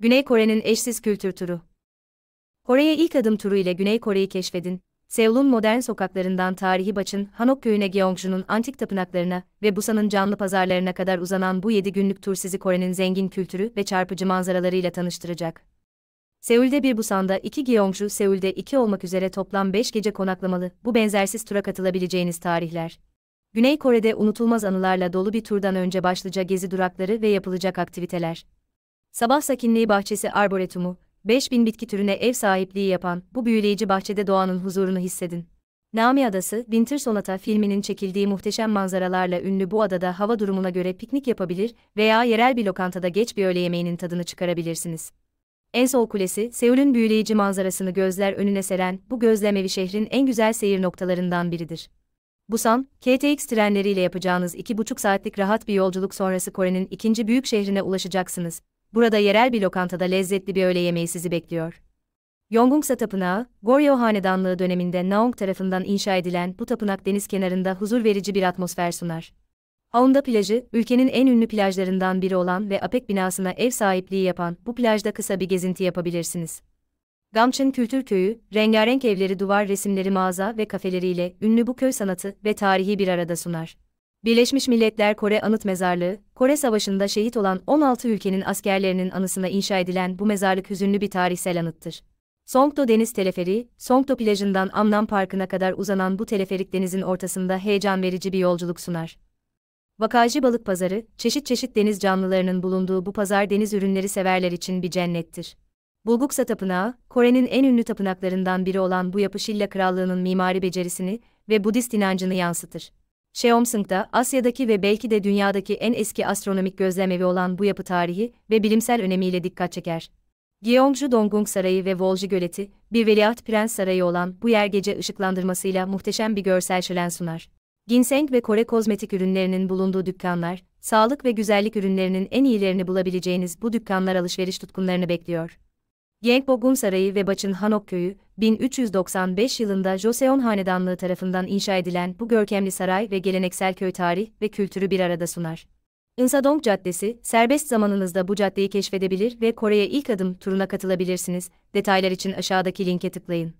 Güney Kore'nin eşsiz kültür turu. Kore'ye ilk adım turu ile Güney Kore'yi keşfedin. Seul'un modern sokaklarından tarihi Baç'ın, Hanok köyüne Gyeongju'nun antik tapınaklarına ve Busan'ın canlı pazarlarına kadar uzanan bu 7 günlük tur sizi Kore'nin zengin kültürü ve çarpıcı manzaralarıyla tanıştıracak. Seul'de bir Busan'da iki Gyeongju, Seul'de iki olmak üzere toplam 5 gece konaklamalı, bu benzersiz tura katılabileceğiniz tarihler. Güney Kore'de unutulmaz anılarla dolu bir turdan önce başlıca gezi durakları ve yapılacak aktiviteler. Sabah Sakinliği Bahçesi Arboretumu, 5000 bitki türüne ev sahipliği yapan bu büyüleyici bahçede doğanın huzurunu hissedin. Nami Adası, Winter Sonata filminin çekildiği muhteşem manzaralarla ünlü bu adada hava durumuna göre piknik yapabilir veya yerel bir lokantada geç bir öğle yemeğinin tadını çıkarabilirsiniz. En Sol Kulesi, Seul'ün büyüleyici manzarasını gözler önüne seren bu gözlemevi şehrin en güzel seyir noktalarından biridir. Busan, KTX trenleriyle yapacağınız 2,5 saatlik rahat bir yolculuk sonrası Kore'nin ikinci büyük şehrine ulaşacaksınız burada yerel bir lokantada lezzetli bir öğle yemeği sizi bekliyor. Yonggungsa Tapınağı, Goryeo Hanedanlığı döneminde Naong tarafından inşa edilen bu tapınak deniz kenarında huzur verici bir atmosfer sunar. Haunda plajı, ülkenin en ünlü plajlarından biri olan ve APEC binasına ev sahipliği yapan bu plajda kısa bir gezinti yapabilirsiniz. Gamçın Kültür Köyü, rengarenk evleri duvar resimleri mağaza ve kafeleriyle ünlü bu köy sanatı ve tarihi bir arada sunar. Birleşmiş Milletler Kore Anıt Mezarlığı, Kore Savaşı'nda şehit olan 16 ülkenin askerlerinin anısına inşa edilen bu mezarlık hüzünlü bir tarihsel anıttır. Songdo Deniz Teleferi, Songdo plajından Amnam Parkı'na kadar uzanan bu teleferik denizin ortasında heyecan verici bir yolculuk sunar. Vakacı balık pazarı, çeşit çeşit deniz canlılarının bulunduğu bu pazar deniz ürünleri severler için bir cennettir. Bulguksa Tapınağı, Kore'nin en ünlü tapınaklarından biri olan bu yapı Şilla Krallığı'nın mimari becerisini ve Budist inancını yansıtır. Cheomsung'da Asya'daki ve belki de dünyadaki en eski astronomik gözlemevi olan bu yapı tarihi ve bilimsel önemiyle dikkat çeker. Gyeongju Dongung Sarayı ve Volji Göleti, bir veliaht prens sarayı olan bu yer gece ışıklandırmasıyla muhteşem bir görsel şölen sunar. Ginseng ve Kore kozmetik ürünlerinin bulunduğu dükkanlar, sağlık ve güzellik ürünlerinin en iyilerini bulabileceğiniz bu dükkanlar alışveriş tutkunlarını bekliyor. Gyeongbokgung Sarayı ve Baçın Hanok Köyü, 1395 yılında Joseon Hanedanlığı tarafından inşa edilen bu görkemli saray ve geleneksel köy tarih ve kültürü bir arada sunar. Insadong Caddesi, serbest zamanınızda bu caddeyi keşfedebilir ve Kore'ye ilk adım turuna katılabilirsiniz. Detaylar için aşağıdaki linke tıklayın.